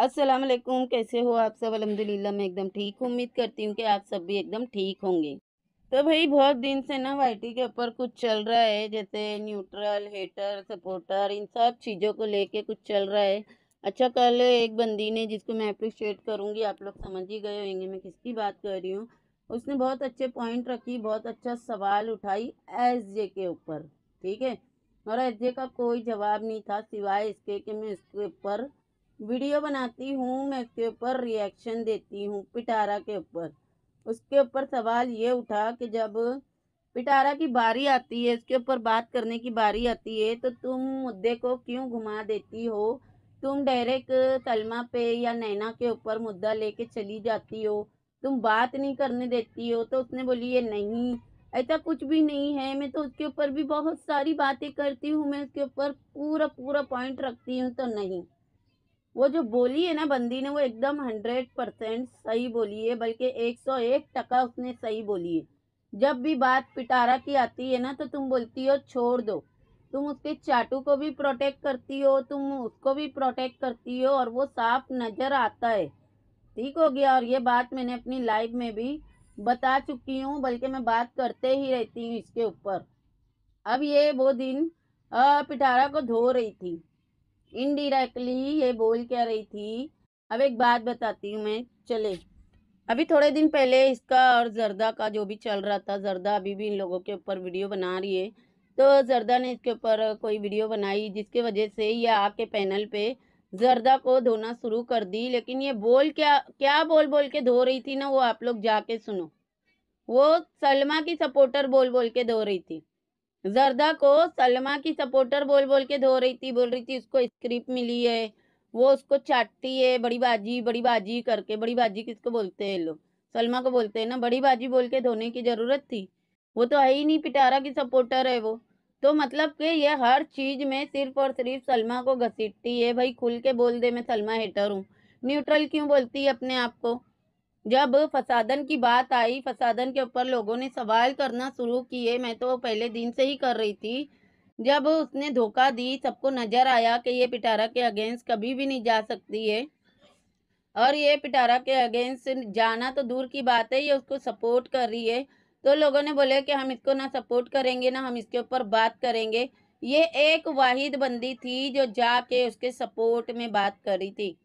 अस्सलाम वालेकुम कैसे हो आप सब अलहमदिल्ला मैं एकदम ठीक हूँ उम्मीद करती हूँ कि आप सब भी एकदम ठीक होंगे तो भाई बहुत दिन से ना वाइटी के ऊपर कुछ चल रहा है जैसे न्यूट्रल हेटर सपोर्टर इन सब चीज़ों को लेके कुछ चल रहा है अच्छा कल एक बंदी ने जिसको मैं अप्रिशिएट करूँगी आप लोग समझ ही गए होंगे मैं किसकी बात कर रही हूँ उसने बहुत अच्छे पॉइंट रखी बहुत अच्छा सवाल उठाई एस जे के ऊपर ठीक है और एस जे का कोई जवाब नहीं था सिवाय इसके कि मैं उसके ऊपर वीडियो बनाती हूँ मैं उसके ऊपर रिएक्शन देती हूँ पिटारा के ऊपर उसके ऊपर सवाल ये उठा कि जब पिटारा की बारी आती है उसके ऊपर बात करने की बारी आती है तो तुम मुद्दे को क्यों घुमा देती हो तुम डायरेक्ट सलमा पे या नैना के ऊपर मुद्दा लेके चली जाती हो तुम बात नहीं करने देती हो तो उसने बोली ये नहीं ऐसा कुछ भी नहीं है मैं तो उसके ऊपर भी बहुत सारी बातें करती हूँ मैं उसके ऊपर पूरा पूरा पॉइंट रखती हूँ तो नहीं वो जो बोली है ना बंदी ने वो एकदम हंड्रेड परसेंट सही बोली है बल्कि एक सौ एक टका उसने सही बोली है जब भी बात पिटारा की आती है ना तो तुम बोलती हो छोड़ दो तुम उसके चाटू को भी प्रोटेक्ट करती हो तुम उसको भी प्रोटेक्ट करती हो और वो साफ नज़र आता है ठीक हो गया और ये बात मैंने अपनी लाइफ में भी बता चुकी हूँ बल्कि मैं बात करते ही रहती हूँ इसके ऊपर अब ये वो दिन पिटारा को धो रही थी इनडिरेक्टली ये बोल क्या रही थी अब एक बात बताती हूँ मैं चले अभी थोड़े दिन पहले इसका और जरदा का जो भी चल रहा था जरदा अभी भी इन लोगों के ऊपर वीडियो बना रही है तो जरदा ने इसके ऊपर कोई वीडियो बनाई जिसके वजह से ये आके पैनल पे जरदा को धोना शुरू कर दी लेकिन ये बोल क्या क्या बोल बोल के धो रही थी ना वो आप लोग जाके सुनो वो सलमा की सपोर्टर बोल बोल के धो रही थी जरदा को सलमा की सपोर्टर बोल बोल के धो रही थी बोल रही थी उसको स्क्रिप्ट मिली है वो उसको चाटती है बड़ी बाजी बड़ी बाजी करके बड़ी बाजी किसको बोलते हैं लोग सलमा को बोलते हैं ना बड़ी बाजी बोल के धोने की ज़रूरत थी वो तो है ही नहीं पिटारा की सपोर्टर है वो तो मतलब कि ये हर चीज़ में सिर्फ और सिर्फ सलमा को घसीटती है भाई खुल के बोल दे मैं सलमा हेटर हूँ न्यूट्रल क्यों बोलती है अपने आप को जब फसादन की बात आई फसादन के ऊपर लोगों ने सवाल करना शुरू किए मैं तो पहले दिन से ही कर रही थी जब उसने धोखा दी सबको नज़र आया कि ये पिटारा के अगेंस्ट कभी भी नहीं जा सकती है और ये पिटारा के अगेंस्ट जाना तो दूर की बात है ये उसको सपोर्ट कर रही है तो लोगों ने बोले कि हम इसको ना सपोर्ट करेंगे ना हम इसके ऊपर बात करेंगे ये एक वाहिद बंदी थी जो जाके उसके सपोर्ट में बात कर रही थी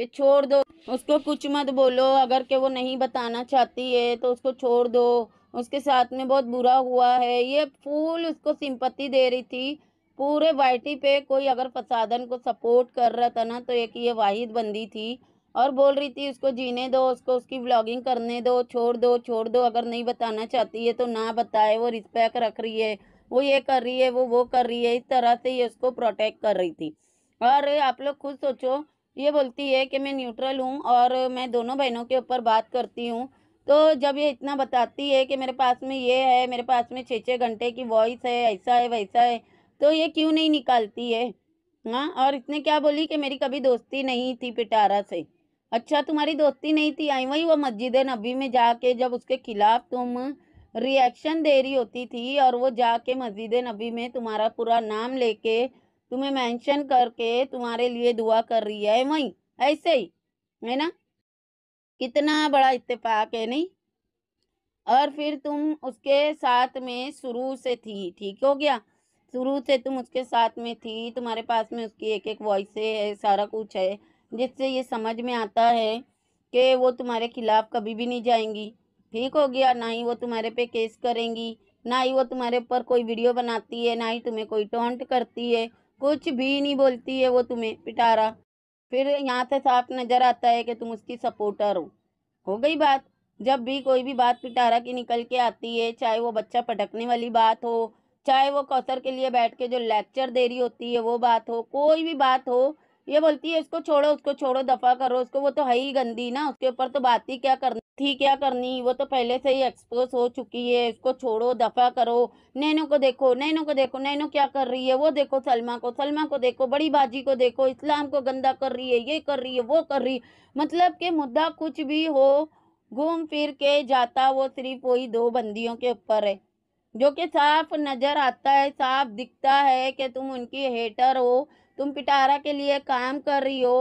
कि छोड़ दो उसको कुछ मत बोलो अगर के वो नहीं बताना चाहती है तो उसको छोड़ दो उसके साथ में बहुत बुरा हुआ है ये फूल उसको सिंपत्ति दे रही थी पूरे वाइटी पे कोई अगर फसादन को सपोर्ट कर रहा था ना तो एक ये वाहिद बंदी थी और बोल रही थी उसको जीने दो उसको उसकी ब्लॉगिंग करने दो छोड़ दो छोड़ दो अगर नहीं बताना चाहती है तो ना बताए वो रिस्पेक्ट रख रही है वो ये कर रही है वो वो कर रही है इस तरह से ये उसको प्रोटेक्ट कर रही थी और आप लोग खुद सोचो ये बोलती है कि मैं न्यूट्रल हूँ और मैं दोनों बहनों के ऊपर बात करती हूँ तो जब ये इतना बताती है कि मेरे पास में ये है मेरे पास में छः छः घंटे की वॉइस है ऐसा है वैसा है तो ये क्यों नहीं निकालती है हाँ और इसने क्या बोली कि मेरी कभी दोस्ती नहीं थी पिटारा से अच्छा तुम्हारी दोस्ती नहीं थी आई वही वो मस्जिद नबी में जाके जब उसके खिलाफ तुम रिएक्शन दे रही होती थी और वो जाके मस्जिद नबी में तुम्हारा पूरा नाम लेके तुम्हें मेंशन करके तुम्हारे लिए दुआ कर रही है वही ऐसे ही है ना कितना बड़ा इत्तेफाक है नहीं और फिर तुम उसके साथ में शुरू से थी ठीक हो गया शुरू से तुम उसके साथ में थी तुम्हारे पास में उसकी एक एक वॉइस है सारा कुछ है जिससे ये समझ में आता है कि वो तुम्हारे खिलाफ कभी भी नहीं जाएंगी ठीक हो गया ना ही वो तुम्हारे पे केस करेंगी ना ही वो तुम्हारे ऊपर कोई वीडियो बनाती है ना ही तुम्हें कोई टोंट करती है कुछ भी नहीं बोलती है वो तुम्हें पिटारा फिर यहाँ से साफ नज़र आता है कि तुम उसकी सपोर्टर हो हो गई बात जब भी कोई भी बात पिटारा की निकल के आती है चाहे वो बच्चा पटकने वाली बात हो चाहे वो कौसर के लिए बैठ के जो लेक्चर दे रही होती है वो बात हो कोई भी बात हो ये बोलती है इसको छोड़ो उसको छोड़ो दफा करो उसको वो तो है ही गंदी ना उसके ऊपर तो बात ही क्या करना थी क्या करनी वो तो पहले से ही एक्सपोज हो चुकी है इसको छोड़ो दफा करो नैनो को देखो नैनो को देखो नैनो क्या कर रही है वो देखो सलमा को सलमा को देखो बड़ी बाजी को देखो इस्लाम को गंदा कर रही है ये कर रही है वो कर रही है मतलब कि मुद्दा कुछ भी हो घूम फिर के जाता वो सिर्फ वही दो बंदियों के ऊपर है जो कि साफ नज़र आता है साफ दिखता है कि तुम उनकी हेटर हो तुम पिटारा के लिए काम कर रही हो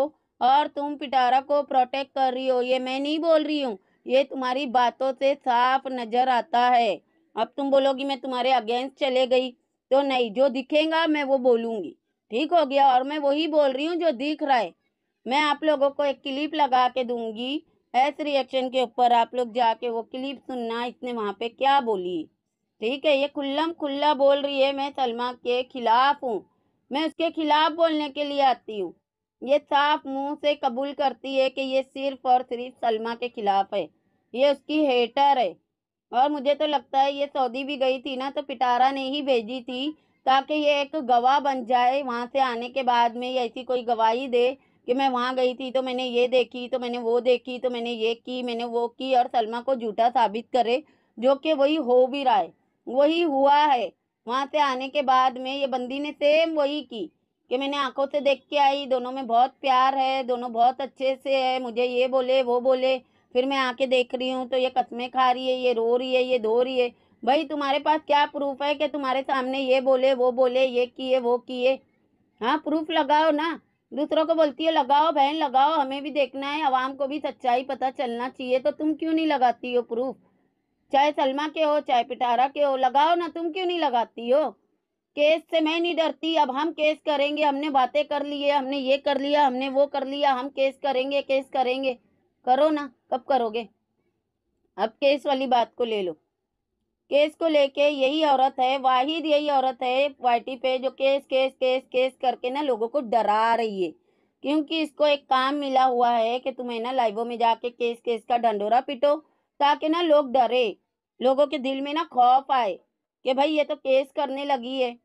और तुम पिटारा को प्रोटेक्ट कर रही हो ये मैं नहीं बोल रही हूँ ये तुम्हारी बातों से साफ नजर आता है अब तुम बोलोगी मैं तुम्हारे अगेंस्ट चले गई तो नहीं जो दिखेगा मैं वो बोलूँगी ठीक हो गया और मैं वही बोल रही हूँ जो दिख रहा है मैं आप लोगों को एक क्लिप लगा के दूंगी ऐस रिएक्शन के ऊपर आप लोग जाके वो क्लिप सुनना इसने वहाँ पे क्या बोली ठीक है ये खुल्लम खुल्ला बोल रही है मैं सलमा के खिलाफ हूँ मैं उसके खिलाफ बोलने के लिए आती हूँ ये साफ मुंह से कबूल करती है कि ये सिर्फ और सिर्फ सलमा के खिलाफ है ये उसकी हेटर है और मुझे तो लगता है ये सऊदी भी गई थी ना तो पिटारा ने ही भेजी थी ताकि ये एक गवाह बन जाए वहाँ से आने के बाद में ये ऐसी कोई गवाही दे कि मैं वहाँ गई थी तो मैंने ये देखी तो मैंने वो देखी तो मैंने ये की मैंने वो की और सलमा को झूठा साबित करे जो कि वही हो भी रहा है वही हुआ है वहाँ से आने के बाद में ये बंदी ने सेम वही की कि मैंने आंखों से देख के आई दोनों में बहुत प्यार है दोनों बहुत अच्छे से है मुझे ये बोले वो बोले फिर मैं आके देख रही हूँ तो ये कसमें खा रही है ये रो रही है ये धो रही है भाई तुम्हारे पास क्या प्रूफ है कि तुम्हारे सामने ये बोले वो बोले ये किए वो किए हाँ प्रूफ लगाओ ना दूसरों को बोलती है लगाओ बहन लगाओ हमें भी देखना है आवाम को भी सच्चाई पता चलना चाहिए तो तुम क्यों नहीं लगाती हो प्रूफ चाहे सलमा के हो चाहे पिटारा के हो लगाओ ना तुम क्यों नहीं लगाती हो केस से मैं नहीं डरती अब हम केस करेंगे हमने बातें कर ली है हमने ये कर लिया हमने वो कर लिया हम केस करेंगे केस करेंगे करो ना कब करोगे अब केस वाली बात को ले लो केस को लेके यही औरत है वाहिद यही औरत है पार्टी पे जो केस केस केस केस करके ना लोगों को डरा रही है क्योंकि इसको एक काम मिला हुआ है कि तुम्हें ना लाइवों में जाके केस केस का ढंडोरा पिटो ताकि ना लोग डरे लोगों के दिल में ना खौफ आए कि भाई ये तो केस करने लगी है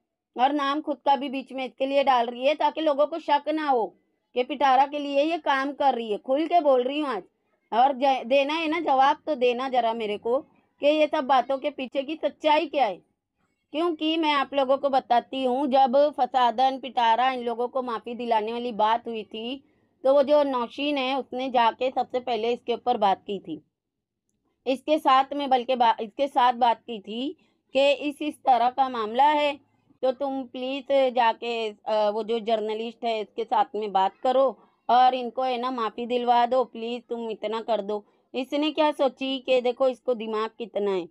और नाम खुद का भी बीच में इसके लिए डाल रही है ताकि लोगों को शक ना हो कि पिटारा के लिए ये काम कर रही है खुल के बोल रही हूँ आज और देना है ना जवाब तो देना जरा मेरे को कि ये सब बातों के पीछे की सच्चाई क्या है क्योंकि मैं आप लोगों को बताती हूँ जब फसादन पिटारा इन लोगों को माफ़ी दिलाने वाली बात हुई थी तो वो जो नौशीन है उसने जाके सबसे पहले इसके ऊपर बात की थी इसके साथ में बल्कि इसके साथ बात की थी कि इस इस तरह का मामला है तो तुम प्लीज़ जाके वो जो जर्नलिस्ट है इसके साथ में बात करो और इनको है ना माफ़ी दिलवा दो प्लीज़ तुम इतना कर दो इसने क्या सोची कि देखो इसको दिमाग कितना है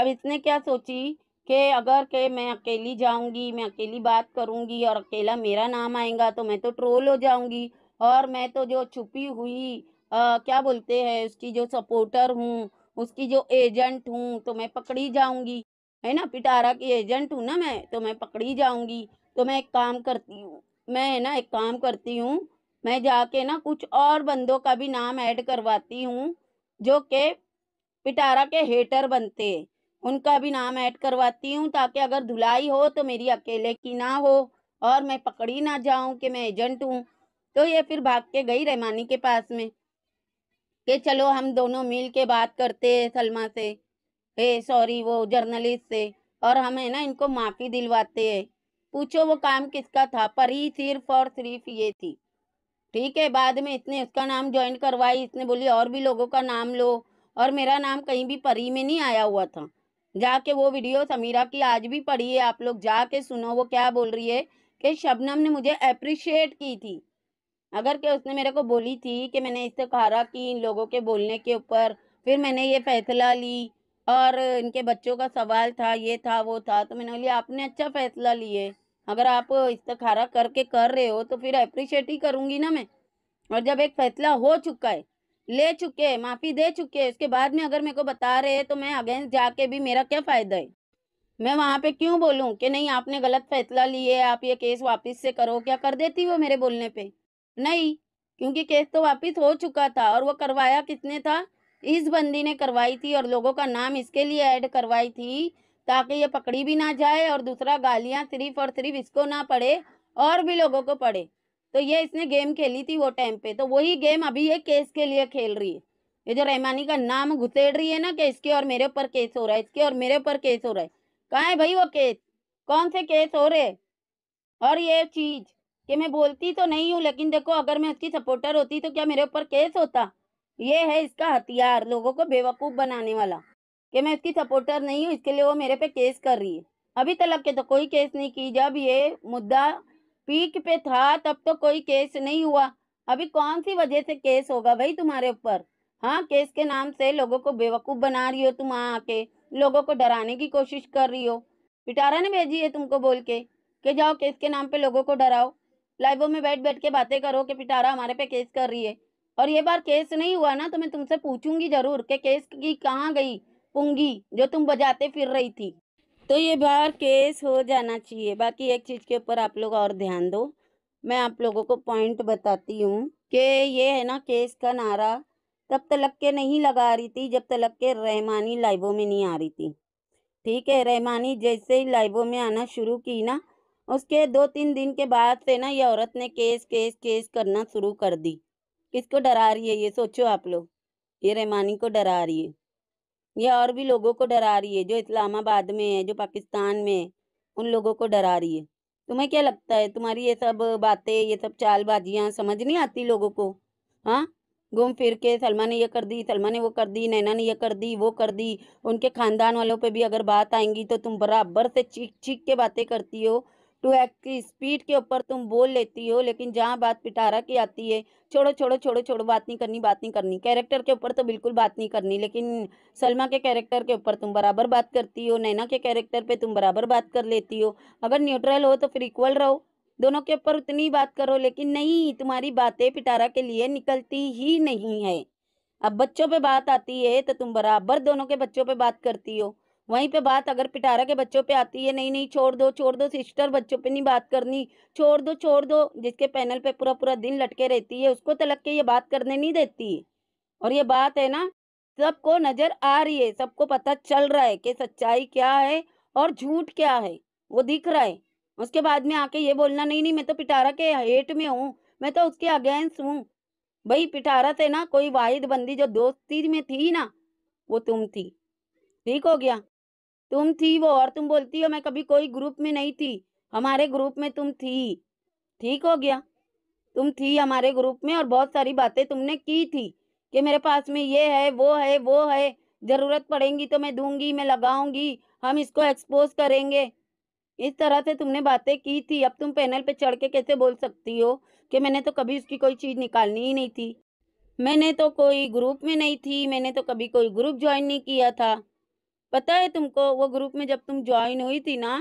अब इसने क्या सोची कि अगर के मैं अकेली जाऊंगी मैं अकेली बात करूंगी और अकेला मेरा नाम आएगा तो मैं तो ट्रोल हो जाऊंगी और मैं तो जो छुपी हुई आ, क्या बोलते हैं उसकी जो सपोर्टर हूँ उसकी जो एजेंट हूँ तो मैं पकड़ी जाऊँगी है ना पिटारा की एजेंट हूँ ना मैं तो मैं पकड़ी जाऊँगी तो मैं एक काम करती हूँ मैं है ना एक काम करती हूँ मैं जाके ना कुछ और बंदों का भी नाम ऐड करवाती हूँ जो के पिटारा के हेटर बनते उनका भी नाम ऐड करवाती हूँ ताकि अगर धुलाई हो तो मेरी अकेले की ना हो और मैं पकड़ी ना जाऊँ कि मैं एजेंट हूँ तो ये फिर भाग के गई रहमानी के पास में कि चलो हम दोनों मिल के बात करते हैं सलमा से ए सॉरी वो जर्नलिस्ट से और हम है ना इनको माफ़ी दिलवाते हैं पूछो वो काम किसका था पर ही सिर्फ और सिर्फ ये थी ठीक है बाद में इसने उसका नाम ज्वाइन करवाई इसने बोली और भी लोगों का नाम लो और मेरा नाम कहीं भी परी में नहीं आया हुआ था जाके वो वीडियो समीरा की आज भी पड़ी है आप लोग जाके सुनो वो क्या बोल रही है कि शबनम ने मुझे अप्रिशिएट की थी अगर के उसने मेरे को बोली थी कि मैंने इससे कहा कि इन लोगों के बोलने के ऊपर फिर मैंने ये फैसला ली और इनके बच्चों का सवाल था ये था वो था तो मैंने बोली आपने अच्छा फैसला लिए अगर आप इस्तारा करके कर रहे हो तो फिर अप्रिशिएट ही करूँगी ना मैं और जब एक फैसला हो चुका है ले चुके हैं माफ़ी दे चुके हैं उसके बाद में अगर मेरे को बता रहे हैं तो मैं अगेंस्ट जाके भी मेरा क्या फ़ायदा है मैं वहाँ पे क्यों बोलूँ कि नहीं आपने गलत फैसला लिए आप ये केस वापस से करो क्या कर देती वो मेरे बोलने पे नहीं क्योंकि केस तो वापस हो चुका था और वो करवाया किसने था इस बंदी ने करवाई थी और लोगों का नाम इसके लिए ऐड करवाई थी ताकि ये पकड़ी भी ना जाए और दूसरा गालियाँ सिर्फ और सिर्फ इसको ना पड़े और भी लोगों को पड़े तो ये इसने गेम खेली थी वो टाइम पे तो वही गेम अभी ये केस के लिए खेल रही है ये जो रहमानी का नाम घुसेड़ रही है ना कि इसके और मेरे ऊपर केस हो रहा है इसके और मेरे ऊपर केस हो रहा है कहाँ है भाई वो केस कौन से केस हो रहे और ये चीज़ कि मैं बोलती तो नहीं हूँ लेकिन देखो अगर मैं उसकी सपोर्टर होती तो क्या मेरे ऊपर केस होता ये है इसका हथियार लोगों को बेवकूफ़ बनाने वाला कि मैं इसकी सपोर्टर नहीं हूँ इसके लिए वो मेरे पे केस कर रही है अभी तक के तो कोई केस नहीं की जब ये मुद्दा पीक पे था तब तो कोई केस नहीं हुआ अभी कौन सी वजह से केस होगा भाई तुम्हारे ऊपर हाँ केस के नाम से लोगों को बेवकूफ़ बना रही हो तुम आके हाँ, लोगों को डराने की कोशिश कर रही हो पिटारा ने भेजी है तुमको बोल के कि जाओ केस के नाम पे लोगों को डराओ लाइवों में बैठ बैठ के बातें करो कि पिटारा हमारे पे केस कर रही है और ये बार केस नहीं हुआ ना तो मैं तुमसे पूछूंगी जरूर कि केस की कहाँ गई पुंगी जो तुम बजाते फिर रही थी तो ये बार केस हो जाना चाहिए बाकी एक चीज़ के ऊपर आप लोग और ध्यान दो मैं आप लोगों को पॉइंट बताती हूँ कि ये है ना केस का नारा तब तलक के नहीं लगा रही थी जब तलक के रहमानी लाइवों में नहीं आ रही थी ठीक है रहमानी जैसे ही लाइवों में आना शुरू की ना उसके दो तीन दिन के बाद से ना ये औरत ने केस केस केस करना शुरू कर दी किसको डरा रही है ये सोचो आप लोग ये रहमानी को डरा रही है ये और भी लोगों को डरा रही है जो इस्लामाबाद में है जो पाकिस्तान में है उन लोगों को डरा रही है तुम्हें क्या लगता है तुम्हारी ये सब बातें ये सब चालबाजियाँ समझ नहीं आती लोगों को हाँ घूम फिर के सलमा ने ये कर दी सलमा ने वो कर दी नैना ने ये कर दी वो कर दी उनके खानदान वालों पे भी अगर बात आएंगी तो तुम बराबर से चीख चीख के बातें करती हो टू एक्ट की स्पीड के ऊपर तुम बोल लेती हो लेकिन जहाँ बात पिटारा की आती है छोड़ो छोड़ो छोड़ो छोड़ो बात नहीं करनी बात नहीं करनी कैरेक्टर के ऊपर तो बिल्कुल बात नहीं करनी लेकिन सलमा के कैरेक्टर के ऊपर तुम बराबर बात करती हो नैना के कैरेक्टर पर तुम बराबर बात कर लेती हो अगर न्यूट्रल हो तो फिर इक्वल रहो दोनों के ऊपर उतनी बात करो लेकिन नहीं तुम्हारी बातें पिटारा के लिए निकलती ही नहीं है अब बच्चों पे बात आती है तो तुम बराबर दोनों के बच्चों पे बात करती हो वहीं पे बात अगर पिटारा के बच्चों पे आती है नहीं नहीं छोड़ दो छोड़ दो सिस्टर बच्चों पे नहीं बात करनी छोड़ दो छोड़ दो जिसके पैनल पे पूरा पूरा दिन लटके रहती है उसको तलक के ये बात करने नहीं देती और ये बात है ना सबको नजर आ रही है सबको पता चल रहा है कि सच्चाई क्या है और झूठ क्या है वो दिख रहा है उसके बाद में आके ये बोलना नहीं नहीं मैं तो पिटारा के हेट में हूँ मैं तो उसके अगेंस्ट हूँ भाई पिटारा से ना कोई वाहिद बंदी जो दोस्ती में थी ना वो तुम थी ठीक हो गया तुम थी वो और तुम बोलती हो मैं कभी कोई ग्रुप में नहीं थी हमारे ग्रुप में तुम थी ठीक हो गया तुम थी हमारे ग्रुप में और बहुत सारी बातें तुमने की थी कि मेरे पास में ये है वो है वो है ज़रूरत पड़ेगी तो मैं दूंगी मैं लगाऊंगी हम इसको एक्सपोज करेंगे इस तरह से तुमने बातें की थी अब तुम पैनल पे चढ़ के कैसे बोल सकती हो कि मैंने तो कभी उसकी कोई चीज़ निकालनी ही नहीं थी मैंने तो कोई ग्रुप में नहीं थी मैंने तो कभी कोई ग्रुप ज्वाइन नहीं किया था पता है तुमको वो ग्रुप में जब तुम ज्वाइन हुई थी ना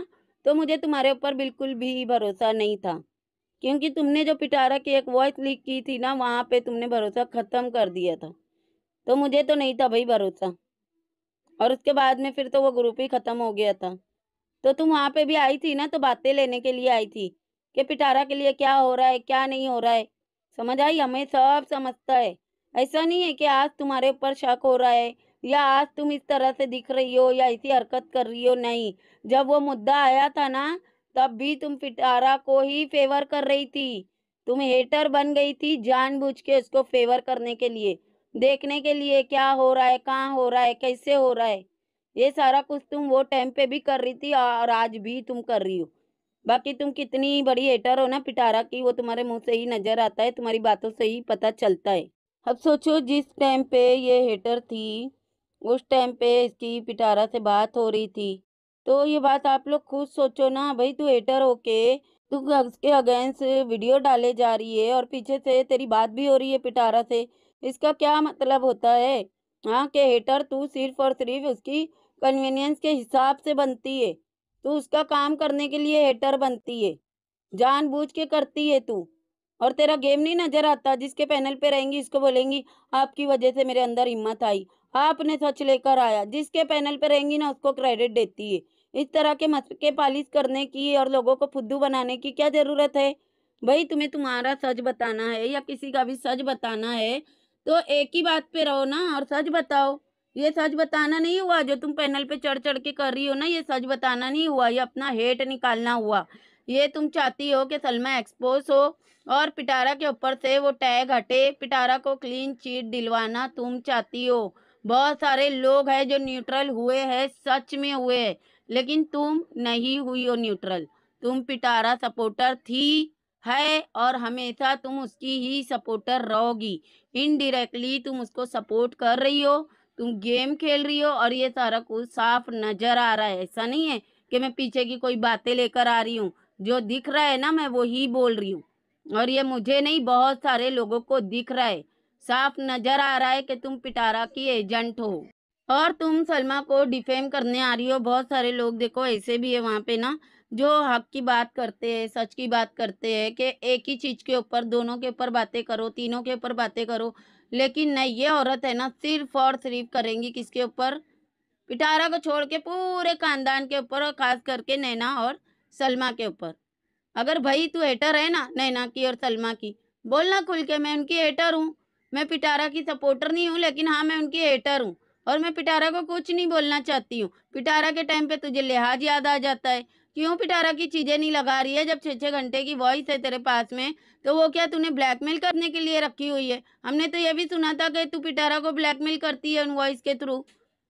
तो मुझे तुम्हारे ऊपर बिल्कुल भी भरोसा नहीं था क्योंकि तुमने जो पिटारा की एक वॉइस लीक की थी ना वहाँ पे तुमने भरोसा ख़त्म कर दिया था तो मुझे तो नहीं था भाई भरोसा और उसके बाद में फिर तो वो ग्रुप ही ख़त्म हो गया था तो तुम वहाँ पे भी आई थी ना तो बातें लेने के लिए आई थी कि पिटारा के लिए क्या हो रहा है क्या नहीं हो रहा है समझ आई हमें सब समझता है ऐसा नहीं है कि आज तुम्हारे ऊपर शक हो रहा है या आज तुम इस तरह से दिख रही हो या ऐसी हरकत कर रही हो नहीं जब वो मुद्दा आया था ना तब भी तुम पिटारा को ही फेवर कर रही थी तुम हेटर बन गई थी जानबूझ के उसको फेवर करने के लिए देखने के लिए क्या हो रहा है कहाँ हो रहा है कैसे हो रहा है ये सारा कुछ तुम वो टाइम पे भी कर रही थी और आज भी तुम कर रही हो बाकी तुम कितनी बड़ी हेटर हो ना पिटारा की वो तुम्हारे मुंह से ही नजर आता है तुम्हारी बातों से ही पता चलता है अब सोचो जिस टाइम पे ये हेटर थी उस टाइम पे इसकी पिटारा से बात हो रही थी तो ये बात आप लोग खुद सोचो ना भाई तू हेटर होके तू उसके अगेंस्ट वीडियो डाले जा रही है और पीछे से तेरी बात भी हो रही है पिटारा से इसका क्या मतलब होता है हाँ के हेटर तू सिर्फ और सिर्फ उसकी कन्वीनियंस के हिसाब से बनती है तू उसका काम करने के लिए हेटर बनती है जानबूझ के करती है तू और तेरा गेम नहीं नज़र आता जिसके पैनल पे रहेंगी इसको बोलेंगी आपकी वजह से मेरे अंदर हिम्मत आई आपने सच लेकर आया जिसके पैनल पर रहेंगी ना उसको क्रेडिट देती है इस तरह के के पालिश करने की और लोगों को फुद्दू बनाने की क्या ज़रूरत है भाई तुम्हें तुम्हारा सच बताना है या किसी का भी सच बताना है तो एक ही बात पे रहो ना और सच बताओ ये सच बताना नहीं हुआ जो तुम पैनल पे चढ़ चढ़ के कर रही हो ना ये सच बताना नहीं हुआ ये अपना हेट निकालना हुआ ये तुम चाहती हो कि सलमा एक्सपोज हो और पिटारा के ऊपर से वो टैग हटे पिटारा को क्लीन चीट दिलवाना तुम चाहती हो बहुत सारे लोग हैं जो न्यूट्रल हुए हैं सच में हुए है लेकिन तुम नहीं हुई हो न्यूट्रल तुम पिटारा सपोर्टर थी है और हमेशा तुम उसकी ही सपोर्टर रहोगी इनडिरेक्टली तुम उसको सपोर्ट कर रही हो तुम गेम खेल रही हो और ये सारा कुछ साफ नज़र आ रहा है ऐसा नहीं है कि मैं पीछे की कोई बातें लेकर आ रही हूँ जो दिख रहा है ना मैं वो ही बोल रही हूँ और ये मुझे नहीं बहुत सारे लोगों को दिख रहा है साफ नजर आ रहा है कि तुम पिटारा की एजेंट हो और तुम सलमा को डिफेम करने आ रही हो बहुत सारे लोग देखो ऐसे भी है वहाँ पे ना जो हक की बात करते हैं सच की बात करते हैं कि एक ही चीज़ के ऊपर दोनों के ऊपर बातें करो तीनों के ऊपर बातें करो लेकिन नहीं ये औरत है ना सिर्फ और सिर्फ करेंगी किसके ऊपर पिटारा को छोड़ के पूरे खानदान के ऊपर और ख़ास करके नैना और सलमा के ऊपर अगर भाई तू हेटर है ना नैना की और सलमा की बोलना खुल के मैं उनकी हेटर हूँ मैं पिटारा की सपोर्टर नहीं हूँ लेकिन हाँ मैं उनकी हेटर हूँ और मैं पिटारा को कुछ नहीं बोलना चाहती हूँ पिटारा के टाइम पे तुझे लिहाज याद आ जाता है क्यों पिटारा की चीज़ें नहीं लगा रही है जब छः छः घंटे की वॉइस है तेरे पास में तो वो क्या तूने ब्लैकमेल करने के लिए रखी हुई है हमने तो ये भी सुना था कि तू पिटारा को ब्लैकमेल करती है उन वॉइस के थ्रू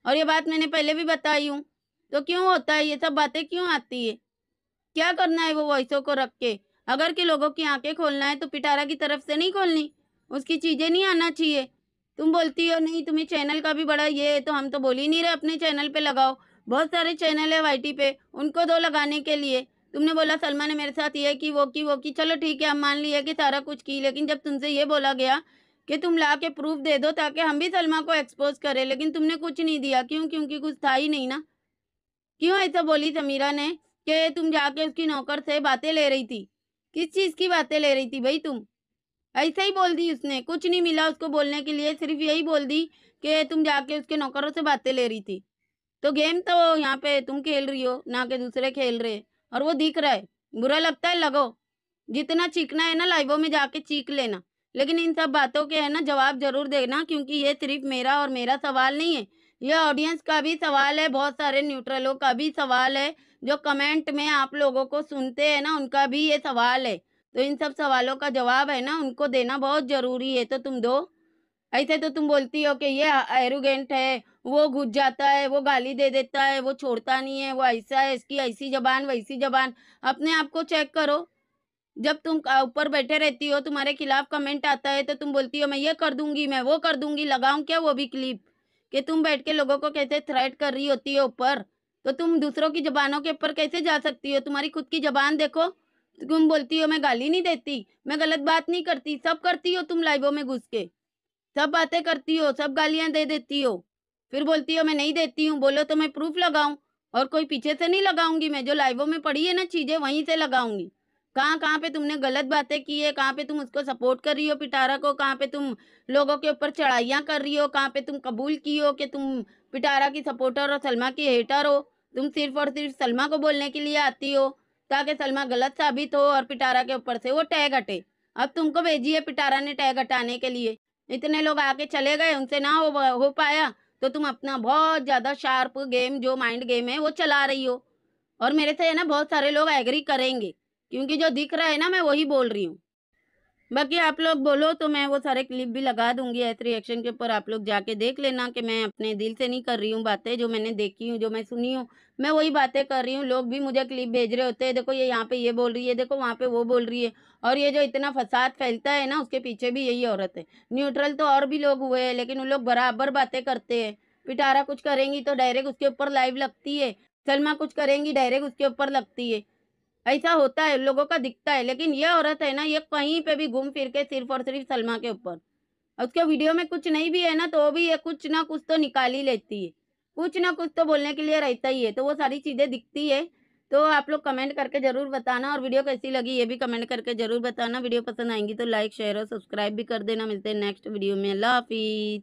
और ये बात मैंने पहले भी बताई हूँ तो क्यों होता है ये सब बातें क्यों आती है क्या करना है वो वॉइसों को रख के अगर कि लोगों की आंखें खोलना है तो पिटारा की तरफ से नहीं खोलनी उसकी चीज़ें नहीं आना चाहिए तुम बोलती हो नहीं तुम्हें चैनल का भी बड़ा ये है तो हम तो बोल ही नहीं रहे अपने चैनल पे लगाओ बहुत सारे चैनल है वाई पे उनको दो लगाने के लिए तुमने बोला सलमा ने मेरे साथ ये कि वो की वो की चलो ठीक है हम मान लिया कि सारा कुछ की लेकिन जब तुमसे ये बोला गया कि तुम ला के प्रूफ दे दो ताकि हम भी सलमा को एक्सपोज करें लेकिन तुमने कुछ नहीं दिया क्यों क्योंकि कुछ था ही नहीं ना क्यों ऐसा बोली समीरा ने कि तुम जाके उसकी नौकर से बातें ले रही थी किस चीज़ की बातें ले रही थी भाई तुम ऐसे ही बोल दी उसने कुछ नहीं मिला उसको बोलने के लिए सिर्फ यही बोल दी कि तुम जाके उसके नौकरों से बातें ले रही थी तो गेम तो यहाँ पे तुम खेल रही हो ना के दूसरे खेल रहे और वो दिख रहा है बुरा लगता है लगो जितना चीखना है ना लाइवों में जाके चीख लेना लेकिन इन सब बातों के है ना जवाब जरूर देना क्योंकि ये सिर्फ मेरा और मेरा सवाल नहीं है ये ऑडियंस का भी सवाल है बहुत सारे न्यूट्रलों का भी सवाल है जो कमेंट में आप लोगों को सुनते हैं ना उनका भी ये सवाल है तो इन सब सवालों का जवाब है ना उनको देना बहुत ज़रूरी है तो तुम दो ऐसे तो तुम बोलती हो कि ये एरोगेंट है वो घुस जाता है वो गाली दे देता है वो छोड़ता नहीं है वो ऐसा है इसकी ऐसी जबान वैसी जबान अपने आप को चेक करो जब तुम ऊपर बैठे रहती हो तुम्हारे खिलाफ कमेंट आता है तो तुम बोलती हो मैं ये कर दूंगी मैं वो कर दूंगी लगाऊं क्या वो भी क्लिप कि तुम बैठ के लोगों को कैसे थ्रेट कर रही होती हो ऊपर तो तुम दूसरों की जबानों के ऊपर कैसे जा सकती हो तुम्हारी खुद की जबान देखो तुम बोलती हो मैं गाली नहीं देती मैं गलत बात नहीं करती सब करती हो तुम लाइवों में घुस के सब बातें करती हो सब गालियां दे देती हो फिर बोलती हो मैं नहीं देती हूँ बोलो तो मैं प्रूफ लगाऊं और कोई पीछे से नहीं लगाऊंगी मैं जो लाइवों में पड़ी है ना चीज़ें वहीं से लगाऊंगी कहाँ कहाँ पे तुमने गलत बातें की है कहाँ पे तुम उसको सपोर्ट कर रही हो पिटारा को कहाँ पे तुम लोगों के ऊपर चढ़ाइयाँ कर रही हो कहाँ पे तुम कबूल की हो कि तुम पिटारा की सपोर्टर और सलमा की हेटर हो तुम सिर्फ और सिर्फ सलमा को बोलने के लिए आती हो ताकि सलमा गलत साबित हो और पिटारा के ऊपर से वो टैग हटे अब तुमको भेजिए पिटारा ने टैग हटाने के लिए इतने लोग आके चले गए उनसे ना हो हो पाया तो तुम अपना बहुत ज़्यादा शार्प गेम जो माइंड गेम है वो चला रही हो और मेरे से है ना बहुत सारे लोग एग्री करेंगे क्योंकि जो दिख रहा है ना मैं वही बोल रही हूँ बाकी आप लोग बोलो तो मैं वो सारे क्लिप भी लगा दूंगी ऐसे रिएक्शन के ऊपर आप लोग जाके देख लेना कि मैं अपने दिल से नहीं कर रही हूँ बातें जो मैंने देखी हूँ जो मैं सुनी हूँ मैं वही बातें कर रही हूँ लोग भी मुझे क्लिप भेज रहे होते हैं देखो ये यहाँ पे ये बोल रही है देखो वहाँ पे वो बोल रही है और ये जो इतना फसाद फैलता है ना उसके पीछे भी यही औरत है न्यूट्रल तो और भी लोग हुए हैं लेकिन उन लोग बराबर बातें करते हैं पिटारा कुछ करेंगी तो डायरेक्ट उसके ऊपर लाइव लगती है सलमा कुछ करेंगी डायरेक्ट उसके ऊपर लगती है ऐसा होता है लोगों का दिखता है लेकिन ये औरत है ना ये कहीं पर भी घूम फिर के सिर्फ और सिर्फ सलमा के ऊपर उसके वीडियो में कुछ नहीं भी है ना तो भी ये कुछ ना कुछ तो निकाल ही लेती है कुछ ना कुछ तो बोलने के लिए रहता ही है तो वो सारी चीज़ें दिखती है तो आप लोग कमेंट करके ज़रूर बताना और वीडियो कैसी लगी ये भी कमेंट करके ज़रूर बताना वीडियो पसंद आएंगी तो लाइक शेयर और सब्सक्राइब भी कर देना मिलते हैं नेक्स्ट वीडियो में अल्लाह हाफिज़